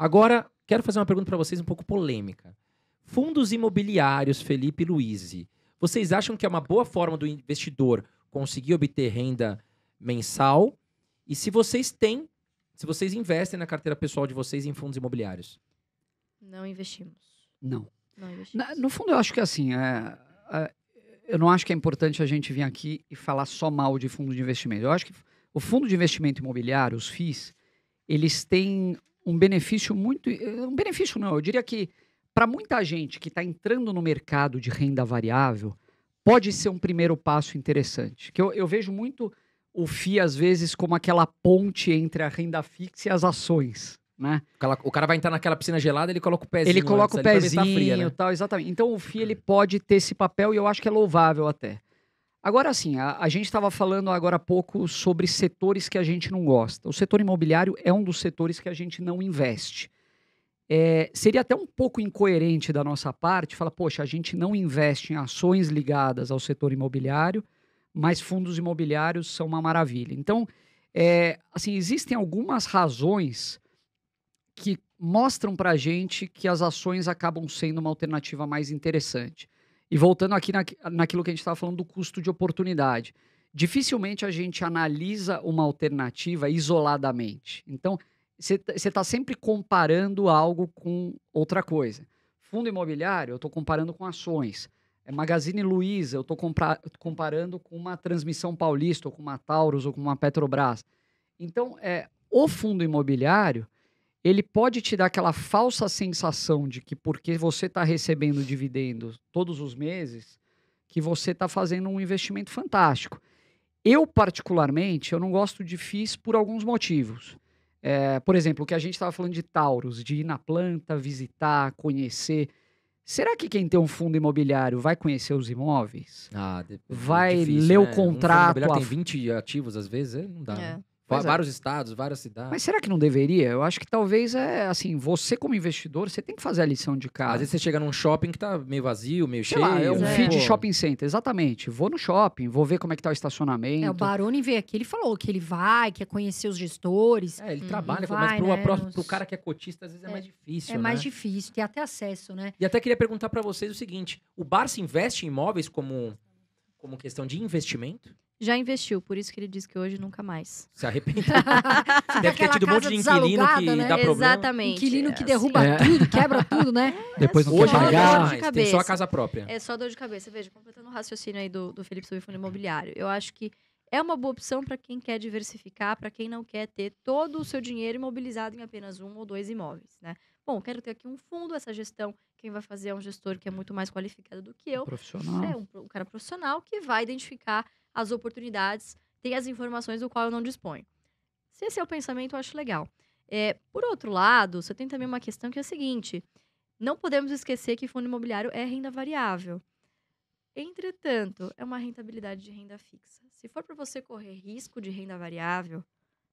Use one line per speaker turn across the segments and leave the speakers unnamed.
Agora, quero fazer uma pergunta para vocês um pouco polêmica. Fundos imobiliários, Felipe Luiz, vocês acham que é uma boa forma do investidor conseguir obter renda mensal? E se vocês têm, se vocês investem na carteira pessoal de vocês em fundos imobiliários?
Não investimos. Não. não investimos. Na, no
fundo, eu acho que é assim,
é, é, eu não acho que é importante a gente vir aqui e falar só mal de fundo de investimento. Eu acho que o fundo de investimento imobiliário, os FIIs, eles têm um benefício muito. Eh, um benefício não, eu diria que para muita gente que está entrando no mercado de renda variável, pode ser um primeiro passo interessante. Que eu, eu vejo muito o FI, às vezes, como aquela ponte entre a renda fixa e as ações. Né?
O cara vai entrar naquela piscina gelada, ele coloca o pezinho. Ele coloca antes, o pezinho, tá fria, né? tal,
exatamente. Então o FI ele pode ter esse papel e eu acho que é louvável até. Agora sim, a, a gente estava falando agora há pouco sobre setores que a gente não gosta. O setor imobiliário é um dos setores que a gente não investe. É, seria até um pouco incoerente da nossa parte falar, poxa, a gente não investe em ações ligadas ao setor imobiliário, mas fundos imobiliários são uma maravilha. Então, é, assim, existem algumas razões que mostram para a gente que as ações acabam sendo uma alternativa mais interessante. E voltando aqui na, naquilo que a gente estava falando do custo de oportunidade. Dificilmente a gente analisa uma alternativa isoladamente. Então, você está tá sempre comparando algo com outra coisa. Fundo imobiliário, eu estou comparando com ações. É Magazine Luiza, eu estou comparando com uma Transmissão Paulista, ou com uma Taurus, ou com uma Petrobras. Então, é, o fundo imobiliário, ele pode te dar aquela falsa sensação de que porque você está recebendo dividendos todos os meses, que você está fazendo um investimento fantástico. Eu, particularmente, eu não gosto de FIIs por alguns motivos. É, por exemplo, o que a gente estava falando de Taurus, de ir na planta, visitar, conhecer. Será que quem tem um fundo imobiliário vai conhecer os imóveis? Ah, é vai difícil, ler né? o contrato. Um fundo imobiliário a... tem
20 ativos, às vezes, é, não dá. É. Né? Pois é. vários é. estados, várias cidades. Mas
será que não deveria? Eu acho que talvez é assim, você como investidor, você tem que fazer a lição de casa. Às vezes você chega num shopping que tá meio vazio, meio Sei cheio. Lá, é um é. feed shopping center, exatamente. Vou no shopping, vou ver como é que tá o estacionamento. É, o
Baroni veio aqui, ele falou que ele vai, quer conhecer os gestores. É, ele hum, trabalha, ele uhum, vai, mas pro, né, pro, pro,
cara que é cotista, às vezes é, é mais difícil. É né? mais
difícil, ter até acesso, né?
E até queria perguntar para vocês o seguinte: o bar se investe em imóveis como como questão de investimento?
já investiu, por isso que ele diz que hoje nunca mais. Se arrependeu. Deve ter tido um monte de inquilino que né? dá problema. Exatamente. Inquilino é, que derruba assim. tudo, quebra tudo, né? É, Depois não hoje pagar. tem só a casa própria. É só dor de cabeça. Veja, completando o raciocínio aí do, do Felipe sobre fundo imobiliário. Eu acho que é uma boa opção para quem quer diversificar, para quem não quer ter todo o seu dinheiro imobilizado em apenas um ou dois imóveis, né? Bom, quero ter aqui um fundo, essa gestão quem vai fazer é um gestor que é muito mais qualificado do que eu. Profissional. É um, um cara profissional que vai identificar as oportunidades, tem as informações do qual eu não disponho. Se esse é o pensamento, eu acho legal. É, por outro lado, você tem também uma questão que é a seguinte: não podemos esquecer que fundo imobiliário é renda variável. Entretanto, é uma rentabilidade de renda fixa. Se for para você correr risco de renda variável,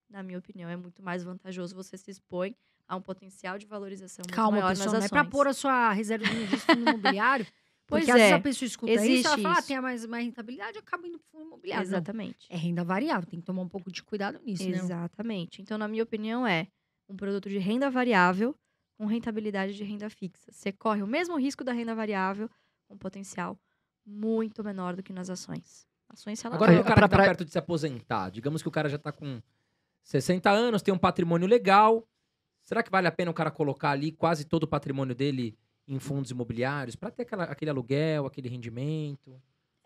na minha opinião, é muito mais vantajoso você se expõe a um potencial de valorização Calma, muito maior pessoal, nas é ações. Calma, é para pôr a sua reserva de fundo imobiliário Pois Porque é. às vezes a é, pessoa escuta Existe isso, ela fala, Ah, tem mais, mais rentabilidade, acaba indo para fundo imobiliário. Exatamente. Não, é renda variável, tem que tomar um pouco de cuidado nisso, Exatamente. né? Exatamente. Então, na minha opinião, é um produto de renda variável com rentabilidade de renda fixa. Você corre o mesmo risco da renda variável com potencial muito menor do que nas ações. Ações salariais. Agora, o cara está perto
de se aposentar, digamos que o cara já está com 60 anos, tem um patrimônio legal, será que vale a pena o cara colocar ali quase todo o patrimônio dele em fundos imobiliários para ter aquela, aquele aluguel, aquele rendimento?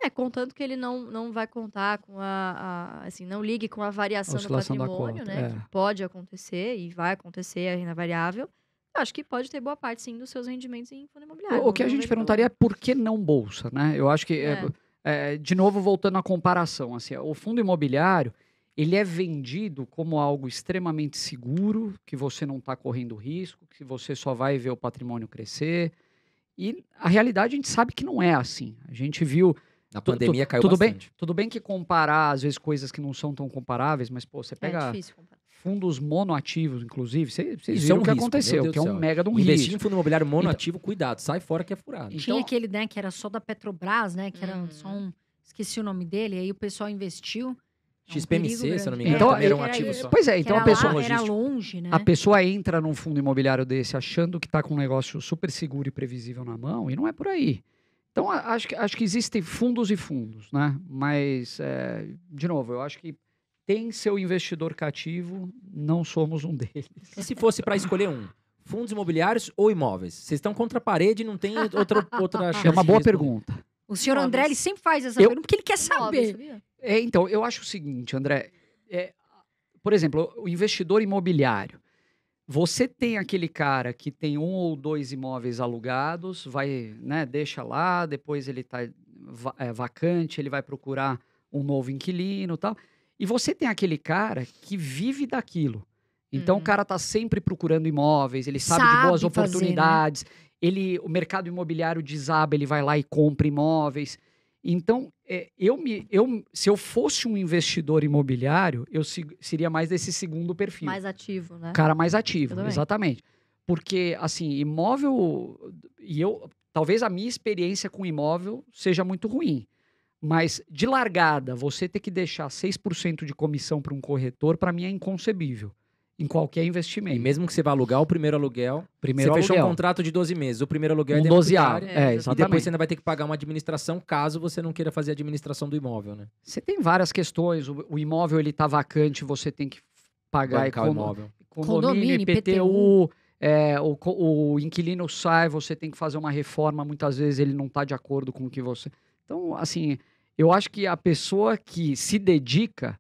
É, contanto que ele não, não vai contar com a, a assim, não ligue com a variação a do patrimônio, conta, né? É. Que pode acontecer e vai acontecer a renda variável. acho que pode ter boa parte, sim, dos seus rendimentos em fundo imobiliário. O, o que a gente perguntaria
é por que não bolsa, né? Eu acho que, é. É, é de novo, voltando à comparação, assim, o fundo imobiliário, ele é vendido como algo extremamente seguro, que você não está correndo risco, que você só vai ver o patrimônio crescer, e a realidade a gente sabe que não é assim. A gente viu. Na pandemia caiu tudo bastante. Bem, tudo bem que comparar, às vezes, coisas que não são tão comparáveis, mas, pô, você é pega. É fundos monoativos, inclusive, vocês viram é um o que risco, aconteceu, que é um mega
de um Investir risco. Investir em fundo imobiliário então monoativo, então, cuidado, sai fora que é furado. Então, Tinha
aquele, né, que era só da Petrobras, né, que era hum. só um... Esqueci o nome dele, aí o pessoal investiu,
XPMC, um se não me
engano, então, era um então, ativo é, é só. Pois é, então a pessoa. Lá, era longe, né? A
pessoa entra num fundo imobiliário desse achando que está com um negócio super seguro e previsível na mão, e não é por aí. Então, acho que, acho que existem fundos e fundos, né? Mas, é, de novo, eu acho que tem seu
investidor cativo,
não somos um deles. E
se fosse para escolher um? Fundos imobiliários ou imóveis? Vocês estão contra a parede, e não tem outra, outra chance. É uma boa pergunta.
O senhor André sempre faz essa eu... pergunta porque ele quer saber. Imóveis,
é, então, eu acho o seguinte, André.
É, por exemplo, o investidor imobiliário. Você tem aquele cara que tem um ou dois imóveis alugados, vai, né, deixa lá, depois ele está é, vacante, ele vai procurar um novo inquilino tal. E você tem aquele cara que vive daquilo. Então o uhum. cara está sempre procurando imóveis, ele sabe, sabe de boas fazer, né? oportunidades. Né? Ele, o mercado imobiliário desaba, ele vai lá e compra imóveis. Então, é, eu me, eu, se eu fosse um investidor imobiliário, eu se, seria mais desse segundo perfil. Mais
ativo, né? Cara mais
ativo, exatamente. Porque, assim, imóvel. E eu. Talvez a minha experiência com imóvel seja muito ruim. Mas, de largada, você ter que deixar 6% de comissão para um corretor, para mim é inconcebível em qualquer investimento. E mesmo que você vá alugar o primeiro aluguel,
primeiro você aluguel. fechou um contrato de 12 meses. O primeiro aluguel é um é 12 ar, é, E depois você ainda vai ter que pagar uma administração caso você não queira fazer a administração do imóvel, né? Você
tem várias questões. O, o imóvel ele está vacante, você tem que pagar e econo, imóvel. condomínio, IPTU, PTU. É, o, o inquilino sai, você tem que fazer uma reforma, muitas vezes ele não está de acordo com o que você. Então, assim, eu acho que a pessoa que se dedica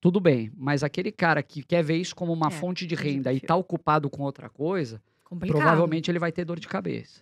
tudo bem. Mas aquele cara que quer ver isso como uma é, fonte de é renda e está ocupado com outra coisa, Complicado. provavelmente ele vai ter dor de cabeça.